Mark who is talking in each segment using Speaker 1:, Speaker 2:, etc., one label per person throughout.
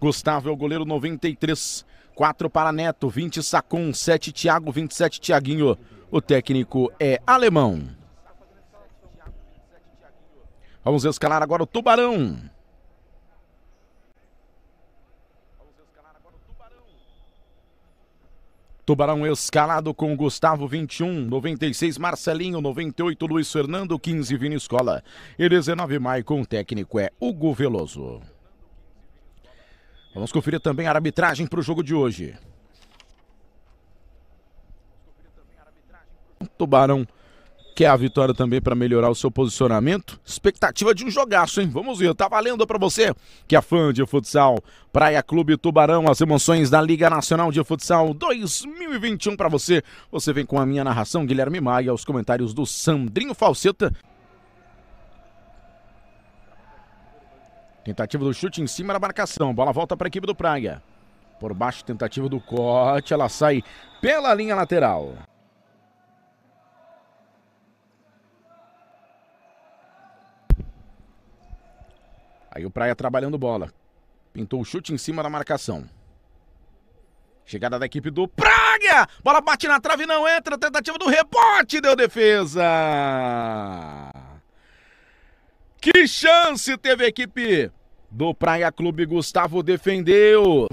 Speaker 1: Gustavo é o goleiro 93. 4 para Neto, 20 Sacon, 7 Thiago, 27 Thiaguinho. O técnico é alemão. Vamos escalar agora o Tubarão. Tubarão escalado com Gustavo 21, 96 Marcelinho, 98 Luiz Fernando, 15 Vini Escola e 19 Maicon. O técnico é Hugo Veloso. Vamos conferir também a arbitragem para o jogo de hoje. Tubarão Quer a vitória também para melhorar o seu posicionamento? Expectativa de um jogaço, hein? Vamos ver, tá valendo para você que é fã de futsal. Praia Clube Tubarão, as emoções da Liga Nacional de Futsal 2021 para você. Você vem com a minha narração, Guilherme Maia, os comentários do Sandrinho Falseta. Tentativa do chute em cima da marcação. Bola volta para a equipe do Praia. Por baixo, tentativa do corte. Ela sai pela linha lateral. Aí o Praia trabalhando bola. Pintou o chute em cima da marcação. Chegada da equipe do Praga! Bola bate na trave, não entra. Tentativa do rebote, deu defesa!
Speaker 2: Que chance teve a equipe do Praia Clube. Gustavo defendeu.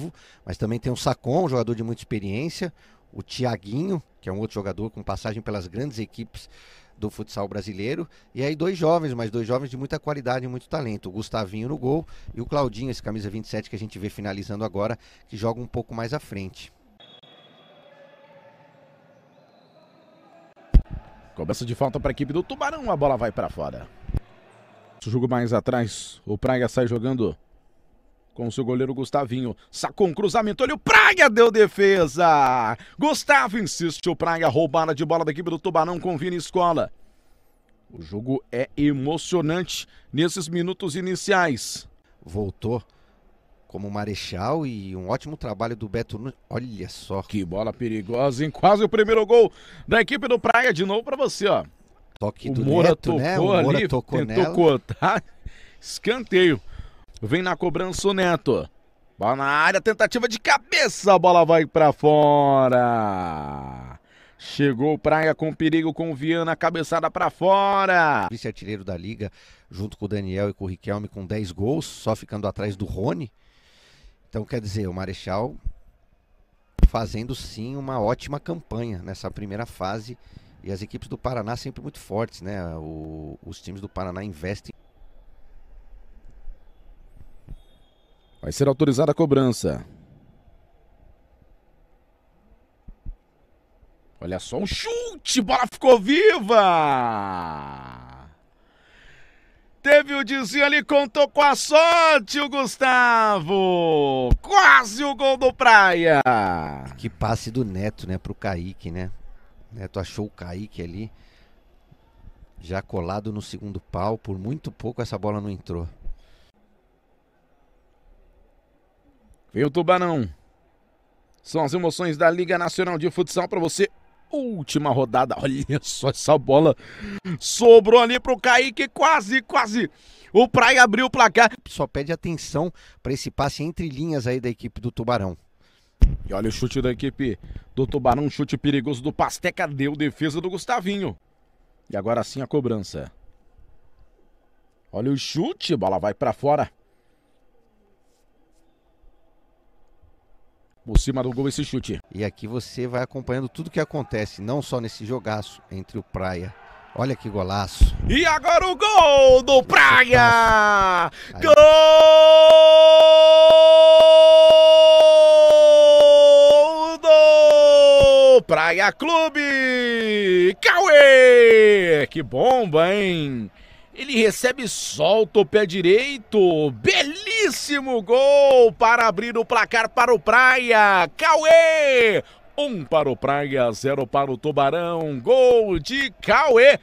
Speaker 2: Mas também tem o Sacon, um jogador de muita experiência. O Tiaguinho, que é um outro jogador com passagem pelas grandes equipes do futsal brasileiro. E aí dois jovens, mas dois jovens de muita qualidade e muito talento. O Gustavinho no gol e o Claudinho, esse camisa 27 que a gente vê finalizando agora, que joga um pouco mais à frente.
Speaker 1: Cobrança de falta para a equipe do Tubarão, a bola vai para fora. O jogo mais atrás, o Praia sai jogando com seu goleiro Gustavinho. Sacou um cruzamento, olha o Praia deu defesa. Gustavo insiste, o Praia roubada de bola da equipe do Tubarão com Vini Escola. O jogo é emocionante nesses minutos iniciais. Voltou como marechal e um ótimo trabalho do Beto Nunes. Olha só. Que bola perigosa, em quase o primeiro gol da equipe do Praia De novo para você, ó. Toque o do Moura Neto, tocou né? O Moura ali, tocou tentou cortar. Escanteio. Vem na cobrança o Neto. Bola na área, tentativa de cabeça, a bola vai para fora.
Speaker 2: Chegou Praia com perigo com o Viana, cabeçada para fora. Vice-artilheiro da liga, junto com o Daniel e com o Riquelme, com 10 gols, só ficando atrás do Rony. Então, quer dizer, o Marechal fazendo sim uma ótima campanha nessa primeira fase. E as equipes do Paraná sempre muito fortes, né? O, os times do Paraná investem.
Speaker 1: Vai ser autorizada a cobrança. Olha só, um chute, bola ficou viva! Teve o desvio ali, contou com a sorte o Gustavo!
Speaker 2: Quase o gol do Praia! Que passe do Neto, né, pro Kaique, né? O Neto achou o Kaique ali, já colado no segundo pau, por muito pouco essa bola não entrou.
Speaker 1: Vem o Tubarão. São as emoções da Liga Nacional de Futsal para você. Última rodada. Olha só essa bola. Sobrou ali pro Kaique. Quase,
Speaker 2: quase. O Praia abriu o placar. Só pede atenção para esse passe entre linhas aí da equipe do Tubarão. E olha o chute da equipe do Tubarão. Chute perigoso do Pasteca.
Speaker 1: Deu defesa do Gustavinho. E agora sim a cobrança. Olha o chute. Bola vai para fora.
Speaker 2: por cima do gol esse chute. E aqui você vai acompanhando tudo que acontece, não só nesse jogaço entre o Praia Olha que golaço. E agora o gol do
Speaker 1: Praia! Gol do Praia Clube! Cauê! Que bomba, hein? Ele recebe, solta o pé direito. Bem belíssimo gol para abrir o placar para o Praia. Cauê! Um para o Praia, zero para o Tubarão. Gol de Cauê.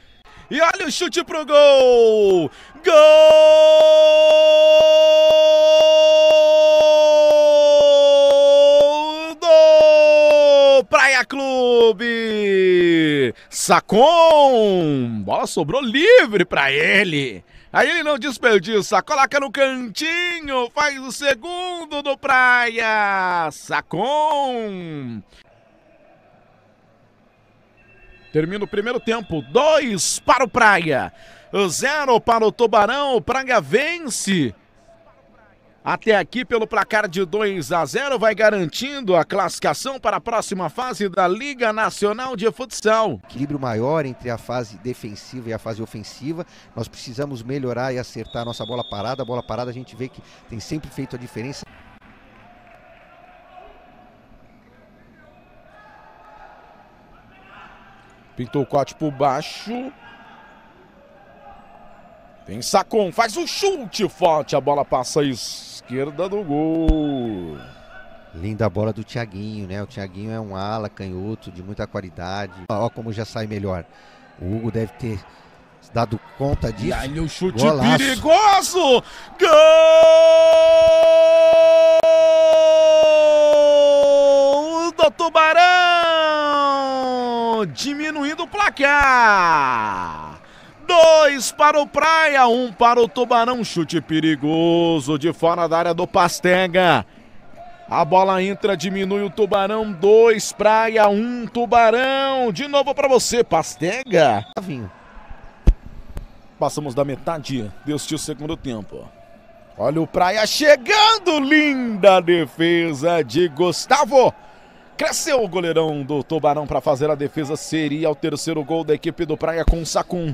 Speaker 1: E olha o chute pro gol! Gol do Praia Clube! Sacou! Bola sobrou livre para ele. Aí ele não desperdiça, coloca no cantinho, faz o segundo do Praia. Sacon. Termina o primeiro tempo, dois para o Praia, zero para o Tubarão. O Praia vence até aqui, pelo placar de 2 a 0, vai garantindo a classificação para a próxima fase da Liga Nacional de
Speaker 2: Futsal. Equilíbrio maior entre a fase defensiva e a fase ofensiva. Nós precisamos melhorar e acertar a nossa bola parada. A bola parada a gente vê que tem sempre feito a diferença.
Speaker 1: Pintou o corte por baixo. Vem Sacon, faz um chute forte, a bola passa isso
Speaker 2: esquerda do gol. Linda bola do Thiaguinho, né? O Thiaguinho é um ala canhoto de muita qualidade. Ó, como já sai melhor. O Hugo deve ter dado conta disso. E aí o chute Golaço.
Speaker 1: perigoso! Gol do Tubarão! Diminuindo o placar. Dois para o Praia, um para o Tubarão. Chute perigoso de fora da área do Pastega. A bola entra, diminui o Tubarão. Dois Praia, um Tubarão. De novo para você, Pastega. Passamos da metade deste segundo tempo. Olha o Praia chegando, linda defesa de Gustavo. Cresceu o goleirão do Tubarão para fazer a defesa. Seria o terceiro gol da equipe do Praia com o Sacum.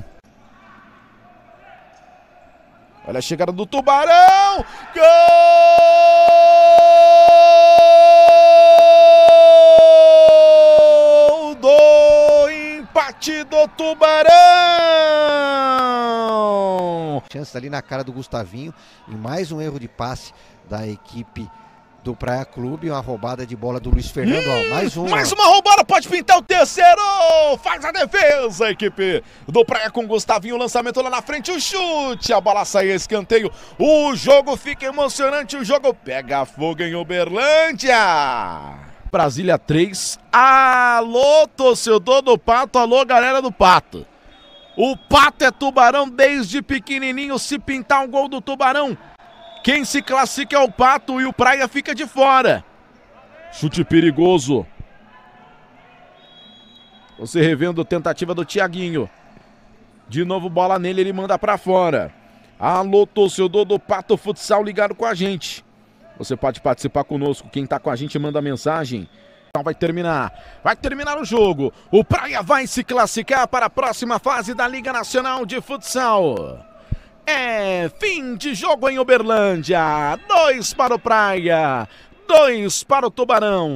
Speaker 1: Olha a chegada do Tubarão! Gol! Do
Speaker 2: empate do Tubarão! Chance ali na cara do Gustavinho e mais um erro de passe da equipe do Praia Clube, uma roubada de bola do Luiz Fernando, hum, ó, mais hum, uma. Mais uma
Speaker 1: roubada, pode pintar o terceiro, faz a defesa, equipe do Praia com Gustavinho, o lançamento lá na frente, o chute, a bola sai, escanteio, o jogo fica emocionante, o jogo pega fogo em Uberlândia. Brasília 3, alô torcedor do Pato, alô galera do Pato. O Pato é tubarão desde pequenininho, se pintar um gol do tubarão, quem se classifica é o Pato e o Praia fica de fora. Chute perigoso. Você revendo a tentativa do Tiaguinho. De novo bola nele, ele manda para fora. Alô, torcedor do Pato Futsal ligado com a gente. Você pode participar conosco. Quem tá com a gente manda mensagem. Então vai terminar, vai terminar o jogo. O Praia vai se classificar para a próxima fase da Liga Nacional de Futsal. É fim de jogo em Uberlândia. Dois para o Praia, dois para o Tubarão.